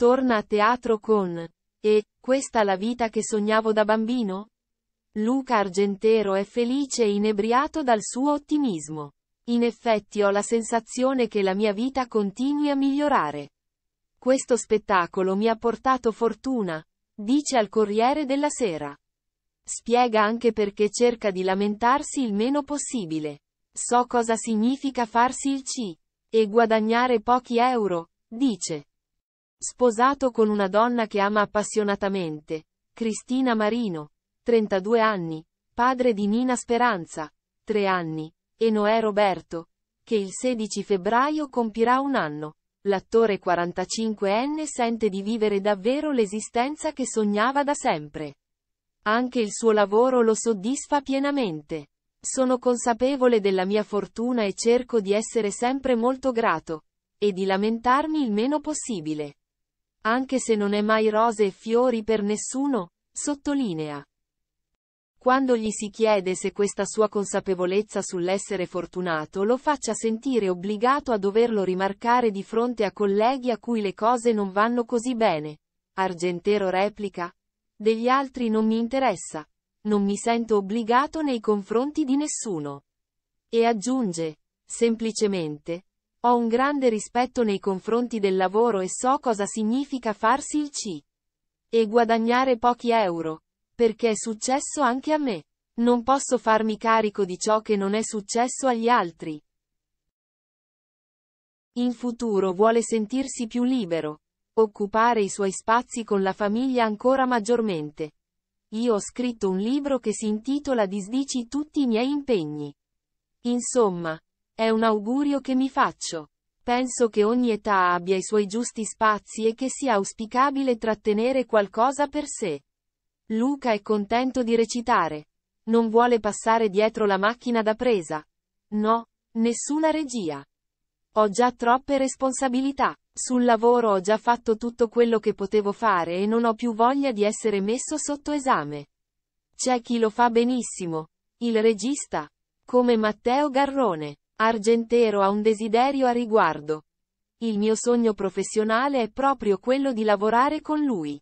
Torna a teatro con E, questa la vita che sognavo da bambino? Luca Argentero è felice e inebriato dal suo ottimismo. In effetti ho la sensazione che la mia vita continui a migliorare. Questo spettacolo mi ha portato fortuna, dice al Corriere della Sera. Spiega anche perché cerca di lamentarsi il meno possibile. So cosa significa farsi il C e guadagnare pochi euro, dice. Sposato con una donna che ama appassionatamente, Cristina Marino, 32 anni, padre di Nina Speranza, 3 anni, e Noè Roberto, che il 16 febbraio compirà un anno. L'attore 45enne sente di vivere davvero l'esistenza che sognava da sempre. Anche il suo lavoro lo soddisfa pienamente. Sono consapevole della mia fortuna e cerco di essere sempre molto grato, e di lamentarmi il meno possibile anche se non è mai rose e fiori per nessuno, sottolinea. Quando gli si chiede se questa sua consapevolezza sull'essere fortunato lo faccia sentire obbligato a doverlo rimarcare di fronte a colleghi a cui le cose non vanno così bene, Argentero replica, degli altri non mi interessa, non mi sento obbligato nei confronti di nessuno. E aggiunge, semplicemente, ho un grande rispetto nei confronti del lavoro e so cosa significa farsi il C. E guadagnare pochi euro. Perché è successo anche a me. Non posso farmi carico di ciò che non è successo agli altri. In futuro vuole sentirsi più libero. Occupare i suoi spazi con la famiglia ancora maggiormente. Io ho scritto un libro che si intitola Disdici tutti i miei impegni. Insomma, è un augurio che mi faccio. Penso che ogni età abbia i suoi giusti spazi e che sia auspicabile trattenere qualcosa per sé. Luca è contento di recitare. Non vuole passare dietro la macchina da presa. No, nessuna regia. Ho già troppe responsabilità. Sul lavoro ho già fatto tutto quello che potevo fare e non ho più voglia di essere messo sotto esame. C'è chi lo fa benissimo. Il regista. Come Matteo Garrone. Argentero ha un desiderio a riguardo. Il mio sogno professionale è proprio quello di lavorare con lui.